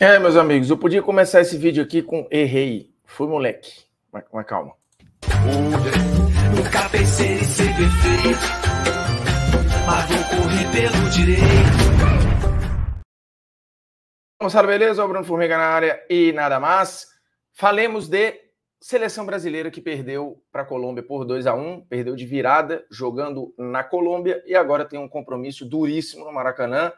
É, meus amigos, eu podia começar esse vídeo aqui com errei, fui moleque. Mas, mas calma. Nunca pensei em ser perfeito, mas vou correr pelo direito. Moçada, beleza? O Bruno Formiga na área e nada mais. Falemos de seleção brasileira que perdeu para a Colômbia por 2 a 1 perdeu de virada, jogando na Colômbia e agora tem um compromisso duríssimo no Maracanã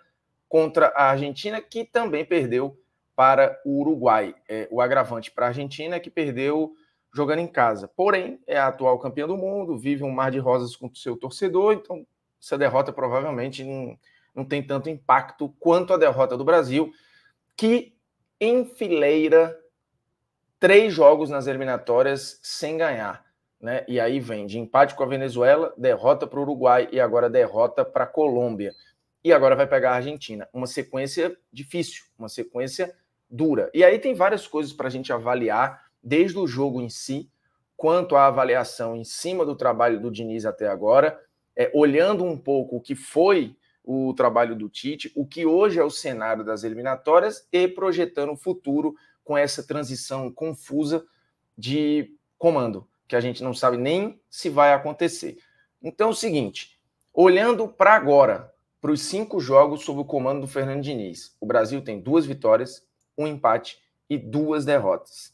contra a Argentina, que também perdeu para o Uruguai. É, o agravante para a Argentina é que perdeu jogando em casa. Porém, é a atual campeã do mundo, vive um mar de rosas com o seu torcedor, então essa derrota provavelmente não, não tem tanto impacto quanto a derrota do Brasil, que enfileira três jogos nas eliminatórias sem ganhar. Né? E aí vem de empate com a Venezuela, derrota para o Uruguai e agora derrota para a Colômbia. E agora vai pegar a Argentina. Uma sequência difícil, uma sequência dura. E aí tem várias coisas para a gente avaliar, desde o jogo em si, quanto à avaliação em cima do trabalho do Diniz até agora, é, olhando um pouco o que foi o trabalho do Tite, o que hoje é o cenário das eliminatórias e projetando o futuro com essa transição confusa de comando, que a gente não sabe nem se vai acontecer. Então é o seguinte, olhando para agora, para os cinco jogos sob o comando do Fernando Diniz, o Brasil tem duas vitórias, um empate e duas derrotas.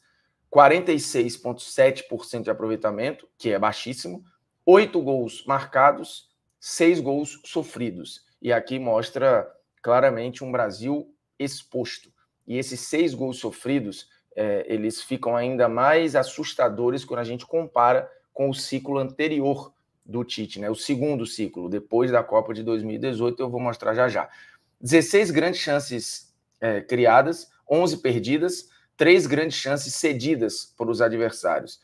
46,7% de aproveitamento, que é baixíssimo, oito gols marcados, seis gols sofridos. E aqui mostra claramente um Brasil exposto. E esses seis gols sofridos, é, eles ficam ainda mais assustadores quando a gente compara com o ciclo anterior do Tite, né? o segundo ciclo, depois da Copa de 2018, eu vou mostrar já já. 16 grandes chances é, criadas, 11 perdidas, três grandes chances cedidas por os adversários.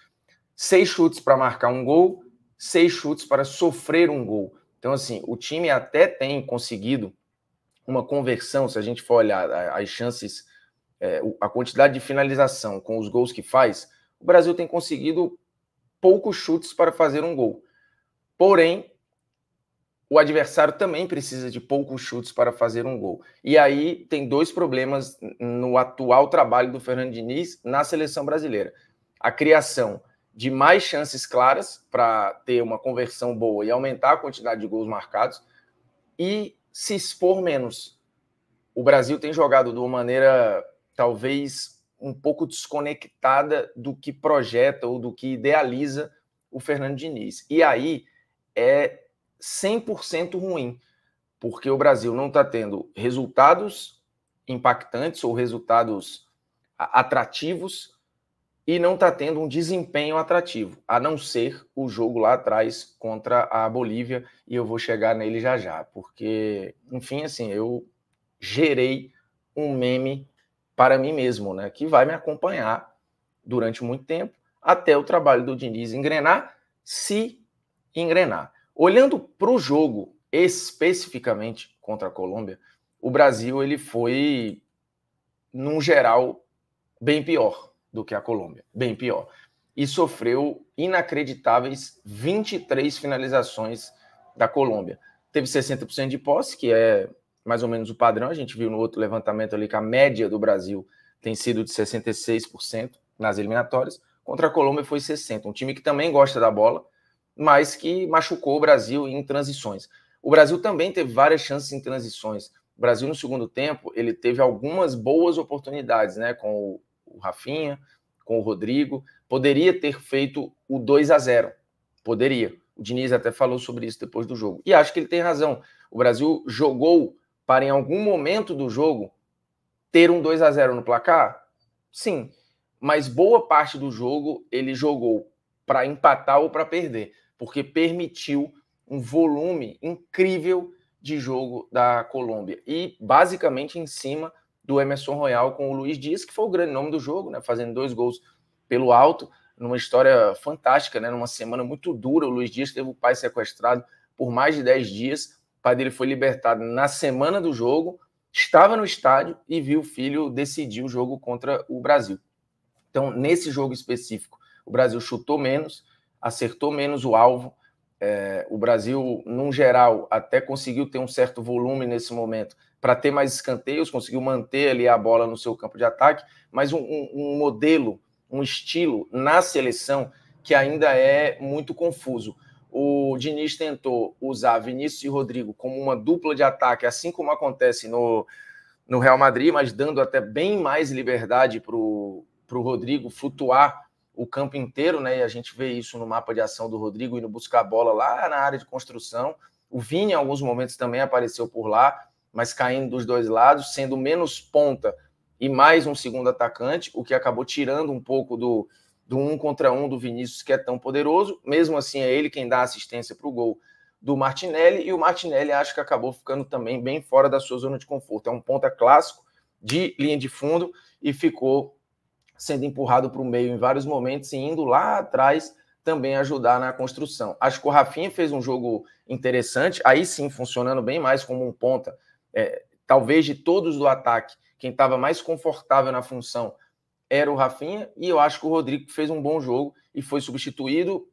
Seis chutes para marcar um gol, seis chutes para sofrer um gol. Então, assim, o time até tem conseguido uma conversão, se a gente for olhar é, as chances, é, a quantidade de finalização com os gols que faz, o Brasil tem conseguido poucos chutes para fazer um gol. Porém, o adversário também precisa de poucos chutes para fazer um gol. E aí tem dois problemas no atual trabalho do Fernando Diniz na seleção brasileira: a criação de mais chances claras para ter uma conversão boa e aumentar a quantidade de gols marcados e se expor menos. O Brasil tem jogado de uma maneira talvez um pouco desconectada do que projeta ou do que idealiza o Fernando Diniz. E aí é 100% ruim, porque o Brasil não está tendo resultados impactantes ou resultados atrativos e não está tendo um desempenho atrativo, a não ser o jogo lá atrás contra a Bolívia, e eu vou chegar nele já já, porque, enfim, assim, eu gerei um meme para mim mesmo, né, que vai me acompanhar durante muito tempo, até o trabalho do Diniz engrenar, se engrenar. Olhando para o jogo especificamente contra a Colômbia, o Brasil ele foi, num geral, bem pior do que a Colômbia, bem pior. E sofreu inacreditáveis 23 finalizações da Colômbia. Teve 60% de posse, que é mais ou menos o padrão. A gente viu no outro levantamento ali que a média do Brasil tem sido de 66% nas eliminatórias. Contra a Colômbia foi 60%. Um time que também gosta da bola, mas que machucou o Brasil em transições. O Brasil também teve várias chances em transições. O Brasil, no segundo tempo, ele teve algumas boas oportunidades, né? Com o Rafinha, com o Rodrigo. Poderia ter feito o 2 a 0 Poderia. O Diniz até falou sobre isso depois do jogo. E acho que ele tem razão. O Brasil jogou para, em algum momento do jogo, ter um 2 a 0 no placar? Sim. Mas boa parte do jogo ele jogou para empatar ou para perder porque permitiu um volume incrível de jogo da Colômbia. E basicamente em cima do Emerson Royal com o Luiz Dias, que foi o grande nome do jogo, né? fazendo dois gols pelo alto, numa história fantástica, né? numa semana muito dura. O Luiz Dias teve o pai sequestrado por mais de 10 dias. O pai dele foi libertado na semana do jogo, estava no estádio e viu o filho decidir o jogo contra o Brasil. Então, nesse jogo específico, o Brasil chutou menos, acertou menos o alvo. É, o Brasil, num geral, até conseguiu ter um certo volume nesse momento para ter mais escanteios, conseguiu manter ali a bola no seu campo de ataque, mas um, um, um modelo, um estilo na seleção que ainda é muito confuso. O Diniz tentou usar Vinícius e Rodrigo como uma dupla de ataque, assim como acontece no, no Real Madrid, mas dando até bem mais liberdade para o Rodrigo flutuar o campo inteiro, né? E a gente vê isso no mapa de ação do Rodrigo indo buscar a bola lá na área de construção. O Vini, em alguns momentos, também apareceu por lá, mas caindo dos dois lados, sendo menos ponta e mais um segundo atacante, o que acabou tirando um pouco do, do um contra um do Vinícius, que é tão poderoso. Mesmo assim, é ele quem dá assistência para o gol do Martinelli, e o Martinelli acho que acabou ficando também bem fora da sua zona de conforto. É um ponta clássico de linha de fundo e ficou sendo empurrado para o meio em vários momentos e indo lá atrás também ajudar na construção. Acho que o Rafinha fez um jogo interessante, aí sim funcionando bem mais como um ponta. É, talvez de todos do ataque, quem estava mais confortável na função era o Rafinha, e eu acho que o Rodrigo fez um bom jogo e foi substituído,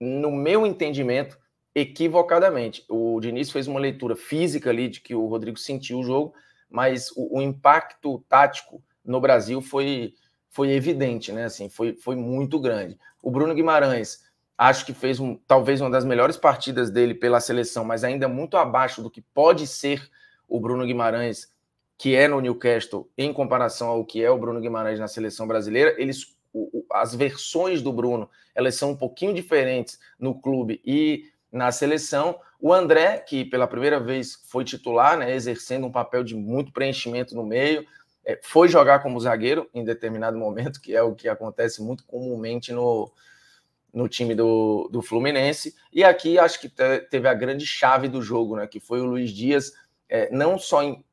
no meu entendimento, equivocadamente. O Diniz fez uma leitura física ali de que o Rodrigo sentiu o jogo, mas o, o impacto tático no Brasil foi foi evidente, né? Assim, foi, foi muito grande. O Bruno Guimarães acho que fez um, talvez uma das melhores partidas dele pela seleção, mas ainda muito abaixo do que pode ser o Bruno Guimarães, que é no Newcastle, em comparação ao que é o Bruno Guimarães na seleção brasileira. Eles, o, as versões do Bruno, elas são um pouquinho diferentes no clube e na seleção. O André, que pela primeira vez foi titular, né, exercendo um papel de muito preenchimento no meio, é, foi jogar como zagueiro em determinado momento, que é o que acontece muito comumente no, no time do, do Fluminense. E aqui acho que te, teve a grande chave do jogo, né? Que foi o Luiz Dias, é, não só em,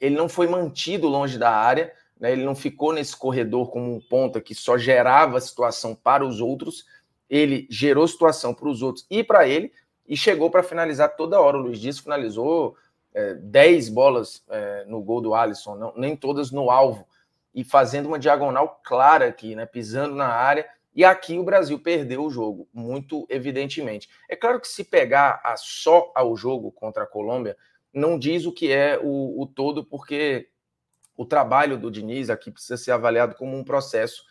ele não foi mantido longe da área, né, ele não ficou nesse corredor como um ponta que só gerava situação para os outros, ele gerou situação para os outros e para ele, e chegou para finalizar toda hora. O Luiz Dias finalizou é, 10 bolas é, no gol do Alisson, não, nem todas no alvo, e fazendo uma diagonal clara aqui, né, pisando na área. E aqui o Brasil perdeu o jogo, muito evidentemente. É claro que se pegar a só ao jogo contra a Colômbia, não diz o que é o, o todo, porque o trabalho do Diniz aqui precisa ser avaliado como um processo.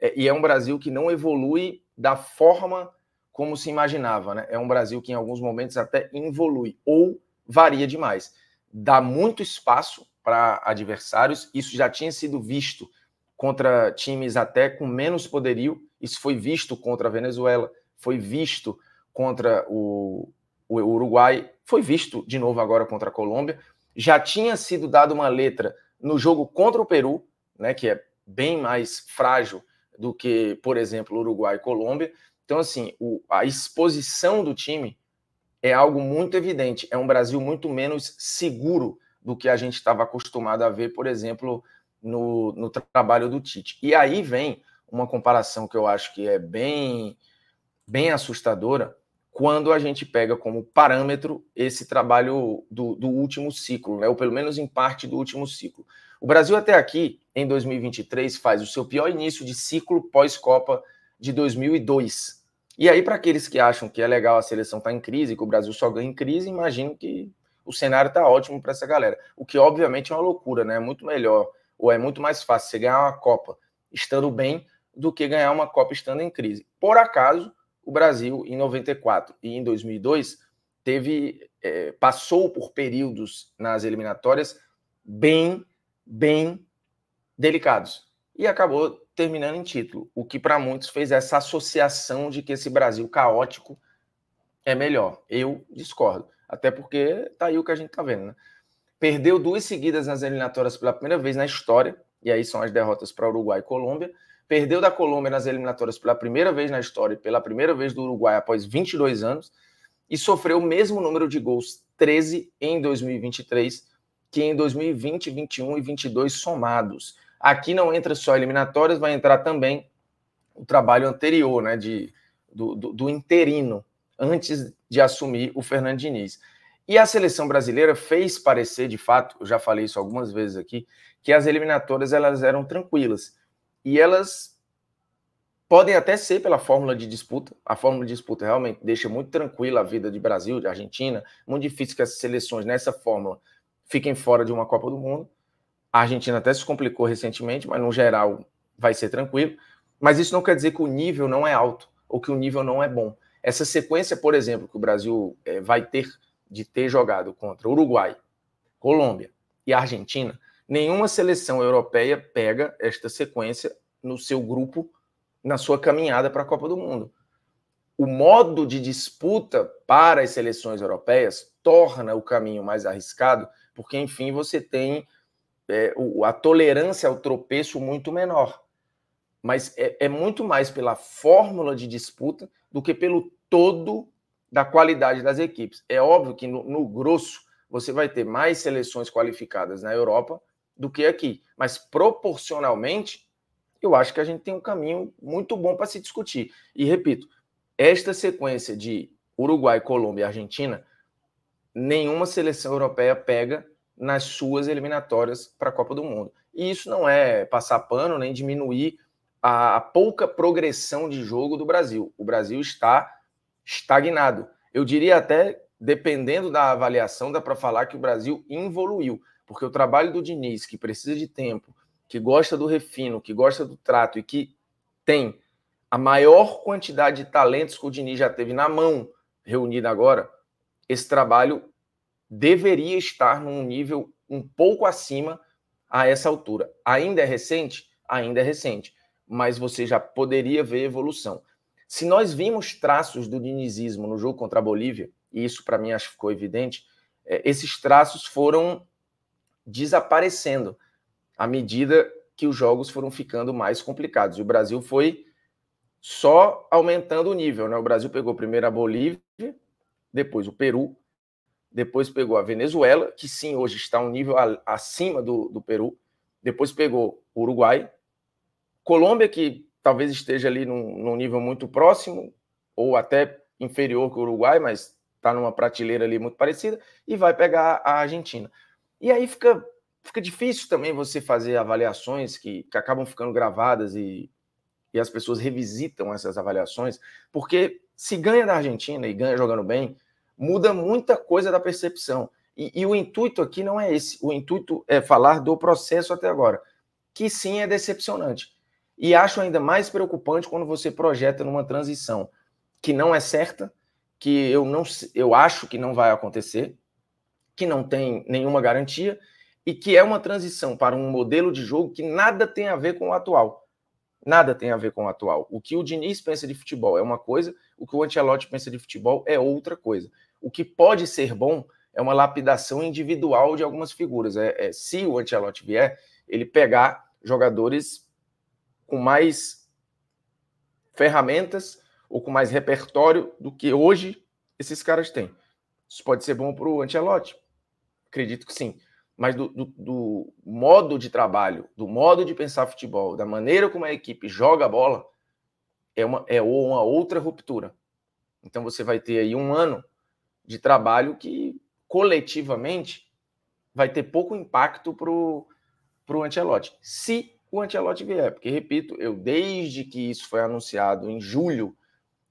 É, e é um Brasil que não evolui da forma como se imaginava, né? É um Brasil que em alguns momentos até involui ou varia demais. Dá muito espaço para adversários, isso já tinha sido visto contra times até com menos poderio, isso foi visto contra a Venezuela, foi visto contra o, o Uruguai, foi visto de novo agora contra a Colômbia. Já tinha sido dado uma letra no jogo contra o Peru, né, que é bem mais frágil do que, por exemplo, Uruguai e Colômbia. Então, assim, o, a exposição do time é algo muito evidente. É um Brasil muito menos seguro do que a gente estava acostumado a ver, por exemplo, no, no trabalho do Tite. E aí vem uma comparação que eu acho que é bem, bem assustadora quando a gente pega como parâmetro esse trabalho do, do último ciclo, né? ou pelo menos em parte do último ciclo. O Brasil até aqui, em 2023, faz o seu pior início de ciclo pós-Copa de 2002. E aí, para aqueles que acham que é legal a seleção estar tá em crise, que o Brasil só ganha em crise, imagino que o cenário está ótimo para essa galera. O que, obviamente, é uma loucura, né? É muito melhor, ou é muito mais fácil você ganhar uma Copa estando bem do que ganhar uma Copa estando em crise. Por acaso, o Brasil, em 94 e em 2002, teve, é, passou por períodos nas eliminatórias bem, bem delicados. E acabou terminando em título, o que para muitos fez essa associação de que esse Brasil caótico é melhor. Eu discordo, até porque tá aí o que a gente tá vendo, né? Perdeu duas seguidas nas eliminatórias pela primeira vez na história, e aí são as derrotas para Uruguai e Colômbia. Perdeu da Colômbia nas eliminatórias pela primeira vez na história e pela primeira vez do Uruguai após 22 anos, e sofreu o mesmo número de gols, 13 em 2023, que em 2020, 21 e 22 somados. Aqui não entra só eliminatórias, vai entrar também o trabalho anterior, né, de, do, do, do interino, antes de assumir o Fernando Diniz. E a seleção brasileira fez parecer, de fato, eu já falei isso algumas vezes aqui, que as eliminatórias elas eram tranquilas. E elas podem até ser pela fórmula de disputa. A fórmula de disputa realmente deixa muito tranquila a vida de Brasil, de Argentina. Muito difícil que as seleções nessa fórmula fiquem fora de uma Copa do Mundo. A Argentina até se complicou recentemente, mas no geral vai ser tranquilo. Mas isso não quer dizer que o nível não é alto ou que o nível não é bom. Essa sequência, por exemplo, que o Brasil é, vai ter de ter jogado contra Uruguai, Colômbia e Argentina, nenhuma seleção europeia pega esta sequência no seu grupo, na sua caminhada para a Copa do Mundo. O modo de disputa para as seleções europeias torna o caminho mais arriscado, porque, enfim, você tem é, o, a tolerância ao tropeço muito menor. Mas é, é, muito mais pela fórmula de disputa do que pelo todo da qualidade das equipes. É óbvio que no, no grosso você vai ter mais seleções qualificadas na Europa do que aqui, mas proporcionalmente eu acho que a gente tem um caminho muito bom para se discutir. E repito, esta sequência de Uruguai, Colômbia e Argentina, nenhuma seleção europeia pega nas suas eliminatórias para a Copa do Mundo. E isso não é passar pano nem diminuir a, a pouca progressão de jogo do Brasil. O Brasil está estagnado. Eu diria até, dependendo da avaliação, dá para falar que o Brasil involuiu, porque o trabalho do Diniz, que precisa de tempo, que gosta do refino, que gosta do trato e que tem a maior quantidade de talentos que o Diniz já teve na mão, reunida agora, esse trabalho deveria estar num nível um pouco acima a essa altura. Ainda é recente? Ainda é recente, mas você já poderia ver evolução. Se nós vimos traços do dinizismo no jogo contra a Bolívia, e isso para mim acho que ficou evidente, é, esses traços foram desaparecendo à medida que os jogos foram ficando mais complicados. E o Brasil foi só aumentando o nível. Né? O Brasil pegou primeiro a Bolívia, depois o Peru, depois pegou a Venezuela, que sim, hoje está um nível acima do, do Peru, depois pegou o Uruguai, Colômbia, que talvez esteja ali num, num nível muito próximo, ou até inferior que o Uruguai, mas está numa prateleira ali muito parecida, e vai pegar a Argentina. E aí fica, fica difícil também você fazer avaliações que, que acabam ficando gravadas e, e as pessoas revisitam essas avaliações, porque se ganha da Argentina e ganha jogando bem, muda muita coisa da percepção. E, e, o intuito aqui não é esse. O intuito é falar do processo até agora, que sim é decepcionante. E acho ainda mais preocupante quando você projeta numa transição que não é certa, que eu não eu acho que não vai acontecer, que não tem nenhuma garantia e que é uma transição para um modelo de jogo que nada tem a ver com o atual. Nada tem a ver com o atual. O que o Diniz pensa de futebol é uma coisa, o que o Antelote pensa de futebol é outra coisa. O que pode ser bom é uma lapidação individual de algumas figuras. É, é se o Ancelotti vier, ele pegar jogadores com mais ferramentas ou com mais repertório do que hoje esses caras têm. Isso pode ser bom para o Ancelotti? Acredito que sim. Mas do, do, do, modo de trabalho, do modo de pensar futebol, da maneira como a equipe joga a bola, é uma, é uma outra ruptura. Então você vai ter aí um ano de trabalho que coletivamente vai ter pouco impacto para o Antelote se o Antelote vier. Porque, repito, eu desde que isso foi anunciado em julho,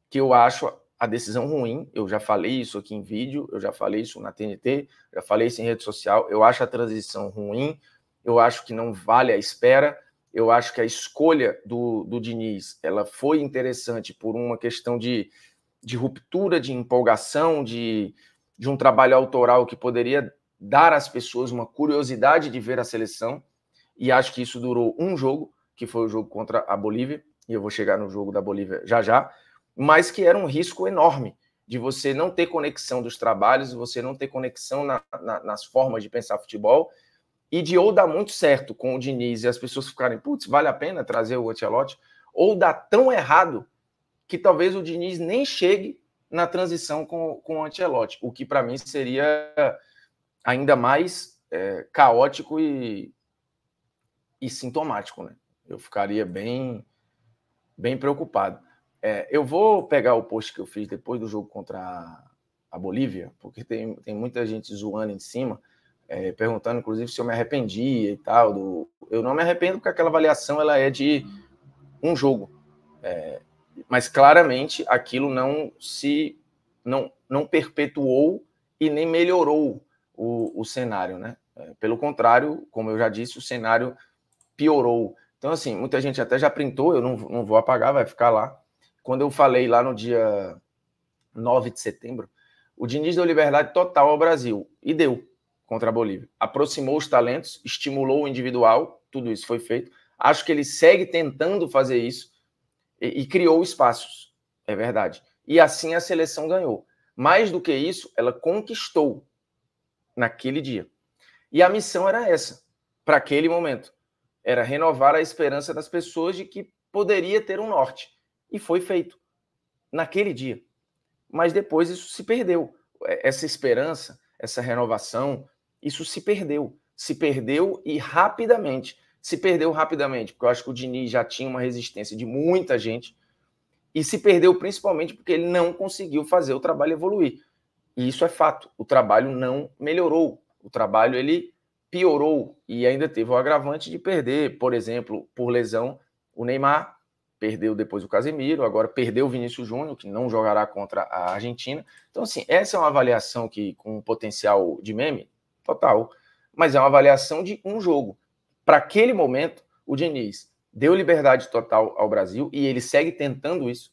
que eu acho a decisão ruim, eu já falei isso aqui em vídeo, eu já falei isso na TNT, já falei isso em rede social, eu acho a transição ruim, eu acho que não vale a espera, eu acho que a escolha do, do Diniz, ela foi interessante por uma questão de de ruptura, de empolgação, de, de um trabalho autoral que poderia dar às pessoas uma curiosidade de ver a seleção. E acho que isso durou um jogo, que foi o jogo contra a Bolívia, e eu vou chegar no jogo da Bolívia já já, mas que era um risco enorme de você não ter conexão dos trabalhos, você não ter conexão na, na, nas formas de pensar futebol, e de ou dar muito certo com o Diniz e as pessoas ficarem, putz, vale a pena trazer o Ancelotti, ou dar tão errado que talvez o Diniz nem chegue na transição com, com o Ancelotti, o que para mim seria ainda mais é, caótico e, e sintomático, né? Eu ficaria bem, bem preocupado. É, eu vou pegar o post que eu fiz depois do jogo contra a, a Bolívia, porque tem, tem muita gente zoando em cima, é, perguntando, inclusive, se eu me arrependia e tal. Do... Eu não me arrependo porque aquela avaliação ela é de um jogo. É, mas claramente aquilo não se não, não perpetuou e nem melhorou o, o cenário, né? É, pelo contrário, como eu já disse, o cenário piorou. Então, assim, muita gente até já printou, eu não, não vou apagar, vai ficar lá. Quando eu falei lá no dia 9 de setembro, o Diniz deu liberdade total ao Brasil, e deu, contra a Bolívia. Aproximou os talentos, estimulou o individual, tudo isso foi feito. Acho que ele segue tentando fazer isso, e, e criou espaços. É verdade. E assim a seleção ganhou. Mais do que isso, ela conquistou naquele dia. E a missão era essa, para aquele momento. Era renovar a esperança das pessoas de que poderia ter um norte. E foi feito, naquele dia. Mas depois isso se perdeu. É, essa esperança, essa renovação, isso se perdeu. Se perdeu e rapidamente se perdeu rapidamente, porque eu acho que o Diniz já tinha uma resistência de muita gente, e se perdeu principalmente porque ele não conseguiu fazer o trabalho evoluir. E isso é fato, o trabalho não melhorou, o trabalho ele piorou e ainda teve o agravante de perder, por exemplo, por lesão, o Neymar, perdeu depois o Casemiro, agora perdeu o Vinícius Júnior, que não jogará contra a Argentina. Então, assim, essa é uma avaliação que com potencial de meme total, mas é uma avaliação de um jogo. Para aquele momento, o Diniz deu liberdade total ao Brasil e ele segue tentando isso.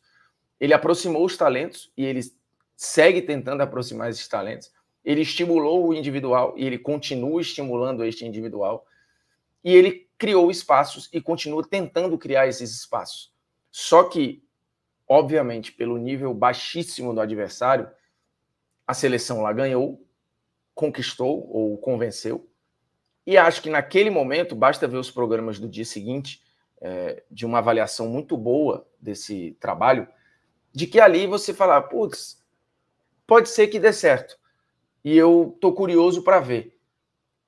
Ele aproximou os talentos e ele segue tentando aproximar esses talentos. Ele estimulou o individual e ele continua estimulando este individual. E ele criou espaços e continua tentando criar esses espaços. Só que, obviamente, pelo nível baixíssimo do adversário, a seleção lá ganhou, conquistou ou convenceu e acho que naquele momento, basta ver os programas do dia seguinte, é, de uma avaliação muito boa desse trabalho, de que ali você falar, putz, pode ser que dê certo. E eu estou curioso para ver.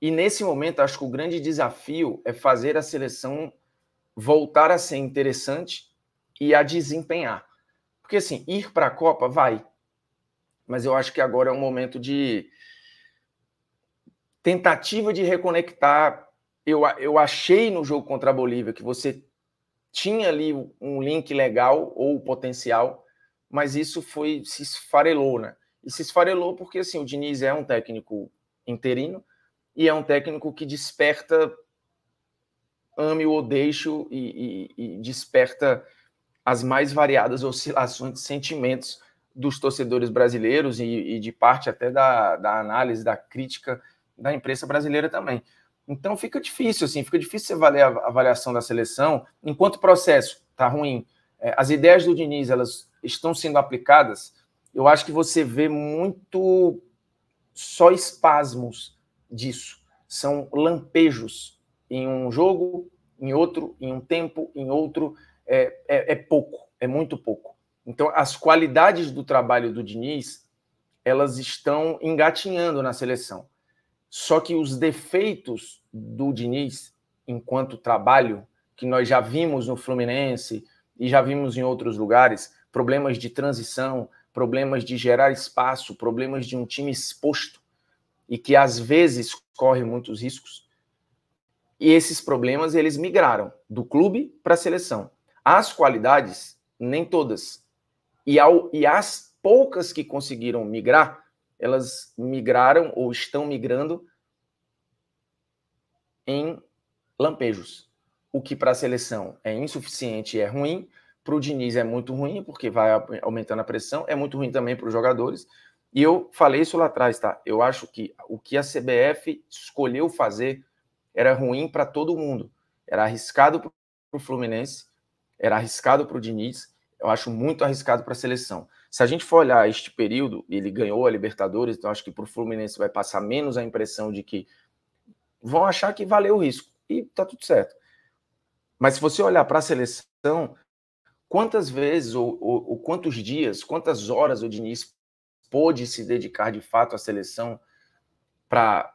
E nesse momento, acho que o grande desafio é fazer a seleção voltar a ser interessante e a desempenhar. Porque assim, ir para a Copa vai. Mas eu acho que agora é um momento de tentativa de reconectar. Eu, eu achei no jogo contra a Bolívia que você tinha ali um link legal ou potencial, mas isso foi se esfarelou, né? E se esfarelou porque assim, o Diniz é um técnico interino e é um técnico que desperta ame ou deixo e, e, e desperta as mais variadas oscilações de sentimentos dos torcedores brasileiros e, e de parte até da, da análise, da crítica da imprensa brasileira também. Então fica difícil, assim, fica difícil você avaliar a avaliação da seleção enquanto o processo está ruim. É, as ideias do Diniz elas estão sendo aplicadas. Eu acho que você vê muito só espasmos disso. São lampejos em um jogo, em outro, em um tempo, em outro. É, é, é pouco, é muito pouco. Então, as qualidades do trabalho do Diniz elas estão engatinhando na seleção. Só que os defeitos do Diniz, enquanto trabalho, que nós já vimos no Fluminense e já vimos em outros lugares, problemas de transição, problemas de gerar espaço, problemas de um time exposto e que às vezes corre muitos riscos. E esses problemas eles migraram do clube para a seleção. As qualidades, nem todas. E, ao, e as poucas que conseguiram migrar, elas migraram ou estão migrando em lampejos, o que para a seleção é insuficiente e é ruim, para o Diniz é muito ruim, porque vai aumentando a pressão, é muito ruim também para os jogadores. E eu falei isso lá atrás, tá? Eu acho que o que a CBF escolheu fazer era ruim para todo mundo. Era arriscado para o Fluminense, era arriscado para o Diniz, eu acho muito arriscado para a seleção. Se a gente for olhar este período, ele ganhou a Libertadores, então acho que para o Fluminense vai passar menos a impressão de que vão achar que valeu o risco e tá tudo certo. Mas se você olhar para a seleção, quantas vezes ou, ou, ou, quantos dias, quantas horas o Diniz pôde se dedicar de fato à seleção para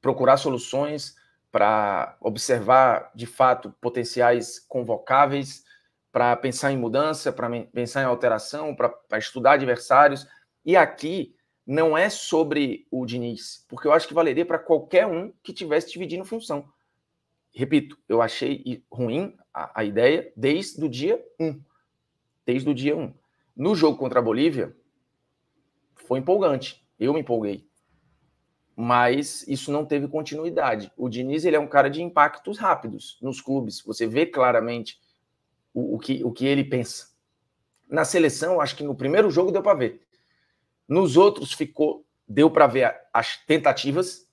procurar soluções, para observar de fato potenciais convocáveis para pensar em mudança, para pensar em alteração, para estudar adversários. E aqui não é sobre o Diniz, porque eu acho que valeria para qualquer um que tivesse dividindo função. Repito, eu achei ruim a, a ideia desde o dia 1. Desde o dia 1. No jogo contra a Bolívia, foi empolgante. Eu me empolguei. Mas isso não teve continuidade. O Diniz ele é um cara de impactos rápidos nos clubes. Você vê claramente o, o, que, o que ele pensa. Na seleção, acho que no primeiro jogo deu para ver. Nos outros ficou, deu para ver as tentativas,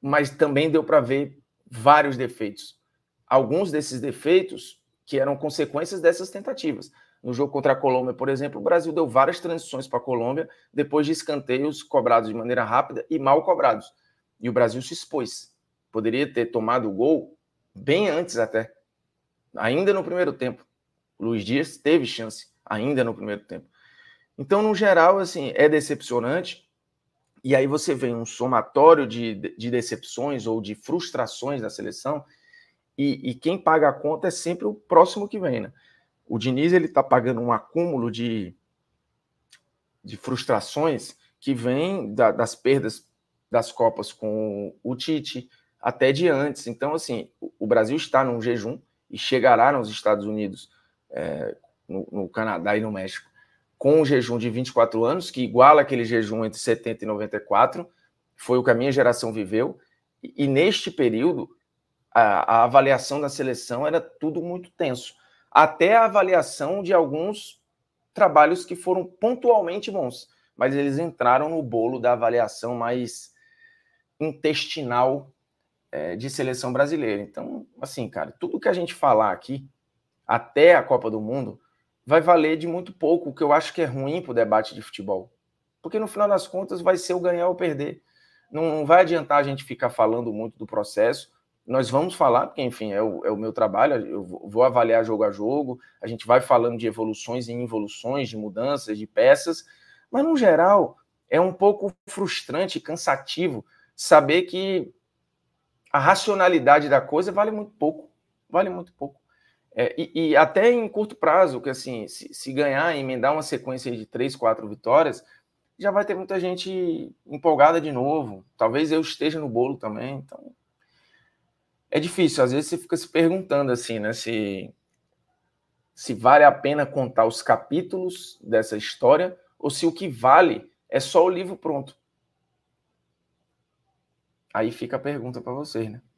mas também deu para ver vários defeitos. Alguns desses defeitos que eram consequências dessas tentativas. No jogo contra a Colômbia, por exemplo, o Brasil deu várias transições para a Colômbia depois de escanteios cobrados de maneira rápida e mal cobrados. E o Brasil se expôs. Poderia ter tomado o gol bem antes até ainda no primeiro tempo. O Luiz Dias teve chance ainda no primeiro tempo. Então, no geral, assim, é decepcionante. E aí você vê um somatório de, de decepções ou de frustrações da seleção. E, e quem paga a conta é sempre o próximo que vem, né? O Diniz ele está pagando um acúmulo de, de frustrações que vem da, das perdas das Copas com o Tite, até de antes. Então, assim, o Brasil está num jejum e chegará nos Estados Unidos, é, no, no, Canadá e no México, com um jejum de 24 anos, que iguala aquele jejum entre 70 e 94, foi o que a minha geração viveu, e, e neste período a, a avaliação da seleção era tudo muito tenso, até a avaliação de alguns trabalhos que foram pontualmente bons, mas eles entraram no bolo da avaliação mais intestinal é, de seleção brasileira. Então, assim, cara, tudo que a gente falar aqui, até a Copa do Mundo, vai valer de muito pouco, o que eu acho que é ruim para o debate de futebol. Porque no final das contas vai ser o ganhar ou perder. Não, não vai adiantar a gente ficar falando muito do processo. Nós vamos falar, porque, enfim, é o, é o meu trabalho, eu vou avaliar jogo a jogo, a gente vai falando de evoluções e involuções, de mudanças, de peças, mas no geral é um pouco frustrante, cansativo saber que a racionalidade da coisa vale muito pouco. Vale muito pouco. É, e, e, até em curto prazo, que assim, se, se ganhar e emendar uma sequência de três, quatro vitórias, já vai ter muita gente empolgada de novo. Talvez eu esteja no bolo também. Então, é difícil. Às vezes você fica se perguntando assim, né? Se, se vale a pena contar os capítulos dessa história ou se o que vale é só o livro pronto. Aí fica a pergunta para vocês, né?